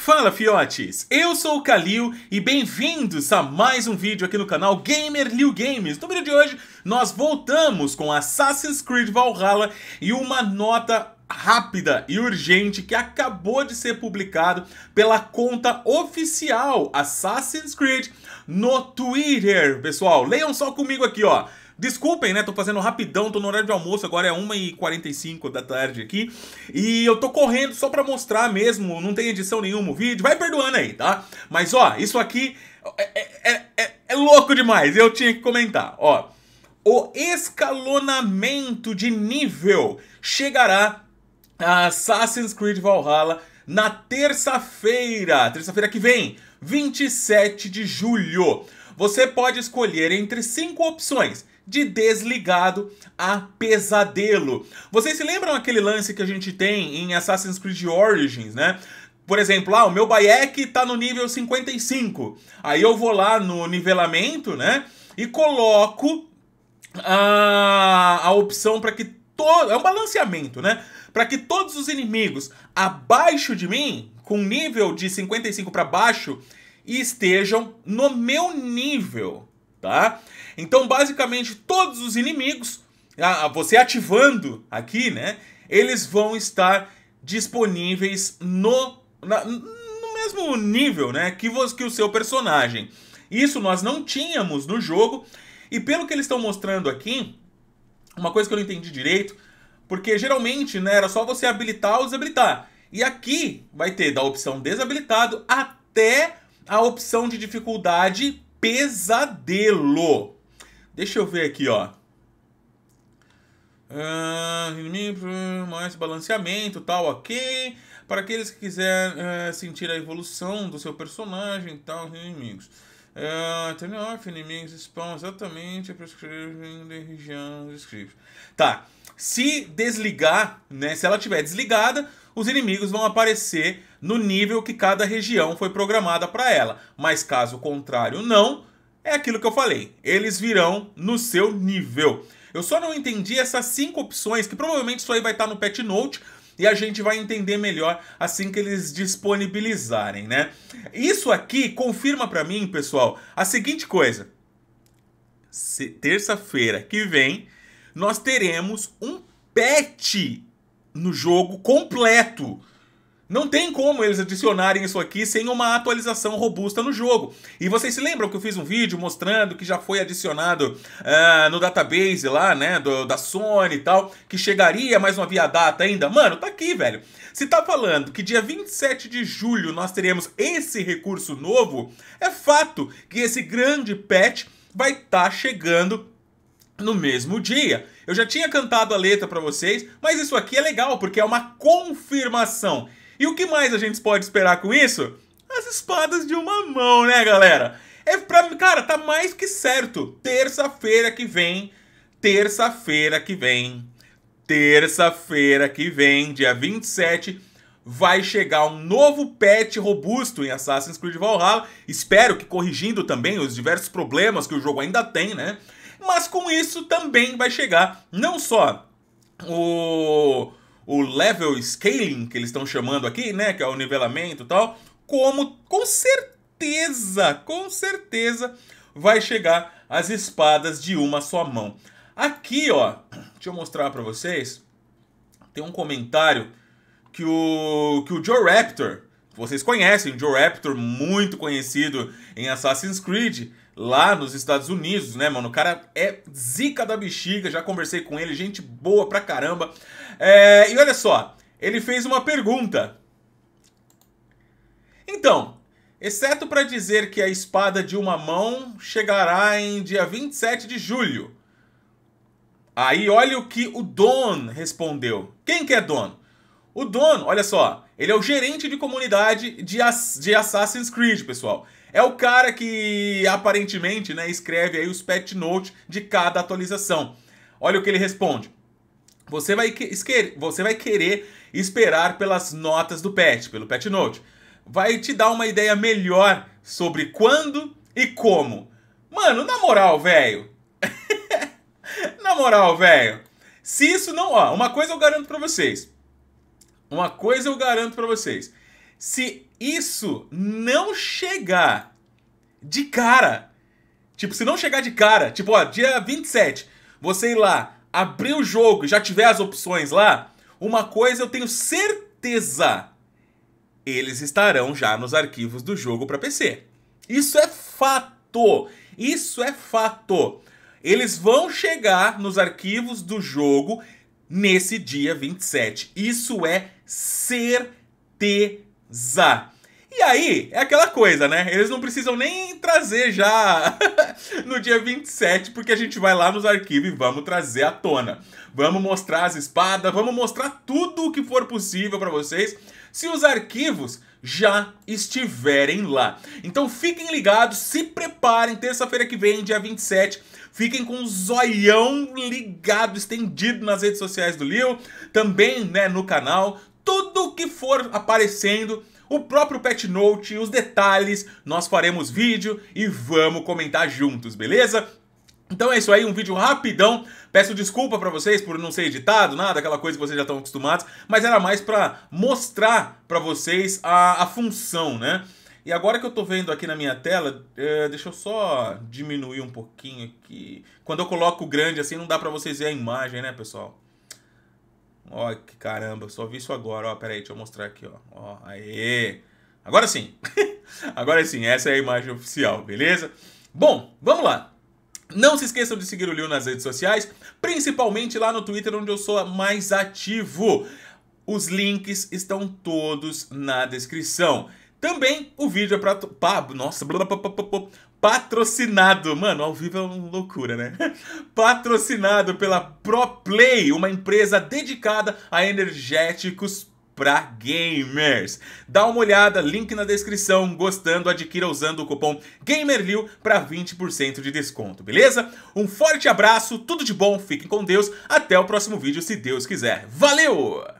Fala fiotes, eu sou o Kalil e bem-vindos a mais um vídeo aqui no canal Gamer Liu Games. No vídeo de hoje nós voltamos com Assassin's Creed Valhalla e uma nota rápida e urgente que acabou de ser publicado pela conta oficial Assassin's Creed no Twitter, pessoal. Leiam só comigo aqui, ó. Desculpem, né? Tô fazendo rapidão, tô no horário de almoço, agora é 1h45 da tarde aqui. E eu tô correndo só pra mostrar mesmo, não tem edição nenhuma o vídeo. Vai perdoando aí, tá? Mas ó, isso aqui é, é, é, é, é louco demais, eu tinha que comentar, ó. O escalonamento de nível chegará a Assassin's Creed Valhalla na terça-feira, terça-feira que vem, 27 de julho. Você pode escolher entre cinco opções de desligado a pesadelo. Vocês se lembram aquele lance que a gente tem em Assassin's Creed Origins, né? Por exemplo, ah, o meu Bayek tá no nível 55. Aí eu vou lá no nivelamento, né? E coloco a, a opção para que todo. É um balanceamento, né? para que todos os inimigos abaixo de mim, com nível de 55 para baixo, estejam no meu nível, tá? Então, basicamente, todos os inimigos, você ativando aqui, né? Eles vão estar disponíveis no, na, no mesmo nível, né? Que, você, que o seu personagem. Isso nós não tínhamos no jogo. E pelo que eles estão mostrando aqui, uma coisa que eu não entendi direito porque geralmente, né, era só você habilitar ou desabilitar. E aqui vai ter da opção desabilitado até a opção de dificuldade pesadelo. Deixa eu ver aqui, ó. Uh, mais balanceamento, tal, ok. Para aqueles que quiserem uh, sentir a evolução do seu personagem, tal, inimigos. É, turn off inimigos spawn exatamente é para escrever em região Tá. Se desligar, né? Se ela estiver desligada, os inimigos vão aparecer no nível que cada região foi programada para ela. Mas caso contrário, não. É aquilo que eu falei. Eles virão no seu nível. Eu só não entendi essas cinco opções, que provavelmente isso aí vai estar no Pet Note, e a gente vai entender melhor assim que eles disponibilizarem, né? Isso aqui confirma para mim, pessoal, a seguinte coisa. Terça-feira que vem, nós teremos um patch no jogo completo não tem como eles adicionarem isso aqui sem uma atualização robusta no jogo. E vocês se lembram que eu fiz um vídeo mostrando que já foi adicionado uh, no database lá, né, do, da Sony e tal, que chegaria, mas não havia data ainda? Mano, tá aqui, velho. Se tá falando que dia 27 de julho nós teremos esse recurso novo, é fato que esse grande patch vai estar tá chegando no mesmo dia. Eu já tinha cantado a letra para vocês, mas isso aqui é legal porque é uma confirmação e o que mais a gente pode esperar com isso? As espadas de uma mão, né, galera? É pra, cara, tá mais que certo. Terça-feira que vem, terça-feira que vem, terça-feira que vem, dia 27, vai chegar um novo patch robusto em Assassin's Creed Valhalla. Espero que corrigindo também os diversos problemas que o jogo ainda tem, né? Mas com isso também vai chegar não só o o level scaling que eles estão chamando aqui, né, que é o nivelamento e tal, como com certeza, com certeza vai chegar as espadas de uma só mão. Aqui, ó, deixa eu mostrar para vocês. Tem um comentário que o que o Joe Raptor, vocês conhecem, o Joe Raptor muito conhecido em Assassin's Creed, lá nos Estados Unidos, né, mano? O cara é zica da bexiga, já conversei com ele, gente boa pra caramba. É, e olha só, ele fez uma pergunta. Então, exceto para dizer que a espada de uma mão chegará em dia 27 de julho. Aí olha o que o Don respondeu. Quem que é Don? O Don, olha só, ele é o gerente de comunidade de, de Assassin's Creed, pessoal. É o cara que aparentemente né, escreve aí os patch notes de cada atualização. Olha o que ele responde. Você vai, você vai querer esperar pelas notas do patch, pelo patch note. Vai te dar uma ideia melhor sobre quando e como. Mano, na moral, velho. na moral, velho. Se isso não, ó, uma coisa eu garanto para vocês. Uma coisa eu garanto para vocês. Se isso não chegar de cara, tipo, se não chegar de cara, tipo, ó, dia 27, você ir lá abrir o jogo e já tiver as opções lá, uma coisa eu tenho certeza: eles estarão já nos arquivos do jogo para PC. Isso é fato! Isso é fato! Eles vão chegar nos arquivos do jogo nesse dia 27. Isso é certeza. E aí, é aquela coisa, né? Eles não precisam nem trazer já no dia 27, porque a gente vai lá nos arquivos e vamos trazer à tona. Vamos mostrar as espadas, vamos mostrar tudo o que for possível para vocês, se os arquivos já estiverem lá. Então fiquem ligados, se preparem, terça-feira que vem, dia 27, Fiquem com o zoião ligado, estendido nas redes sociais do Lil, também né, no canal. Tudo o que for aparecendo, o próprio Pet Note, os detalhes, nós faremos vídeo e vamos comentar juntos, beleza? Então é isso aí, um vídeo rapidão. Peço desculpa para vocês por não ser editado, nada, aquela coisa que vocês já estão acostumados, mas era mais para mostrar para vocês a, a função, né? E agora que eu tô vendo aqui na minha tela, é, deixa eu só diminuir um pouquinho aqui. Quando eu coloco grande assim, não dá para vocês ver a imagem, né, pessoal? Ó, que caramba, só vi isso agora. Ó, peraí, deixa eu mostrar aqui, ó. Ó, aê! Agora sim! agora sim, essa é a imagem oficial, beleza? Bom, vamos lá! Não se esqueçam de seguir o Liu nas redes sociais, principalmente lá no Twitter, onde eu sou mais ativo. Os links estão todos na descrição. Também o vídeo é pra. Pá, nossa, blá, blá, blá, blá, patrocinado. Mano, ao vivo é uma loucura, né? patrocinado pela ProPlay, uma empresa dedicada a energéticos para gamers. Dá uma olhada, link na descrição. Gostando, adquira usando o cupom GAMERLIU para 20% de desconto, beleza? Um forte abraço, tudo de bom, fiquem com Deus. Até o próximo vídeo, se Deus quiser. Valeu!